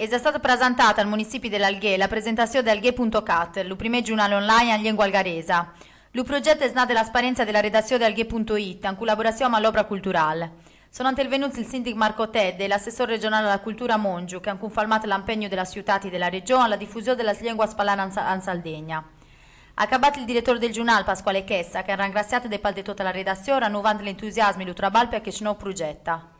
È stata presentata al municipio dell'Alghè la presentazione dell'Alghè.cat, il primo giornale online in lingua algaresa. Il progetto è nato dall'esperienza della redazione dell'Alghè.it in collaborazione con l'opera culturale. Sono intervenuti il sindaco Marco Tedde e l'assessore regionale alla cultura Mongiu che hanno confermato l'impegno della Ciutati e della regione alla diffusione della lingua spallana in Sardegna. Accabato il direttore del giornale Pasquale Chessa che ha ringraziato e palde tutta la redazione annuvanti l'entusiasmo e il trabalho che ci un progetto.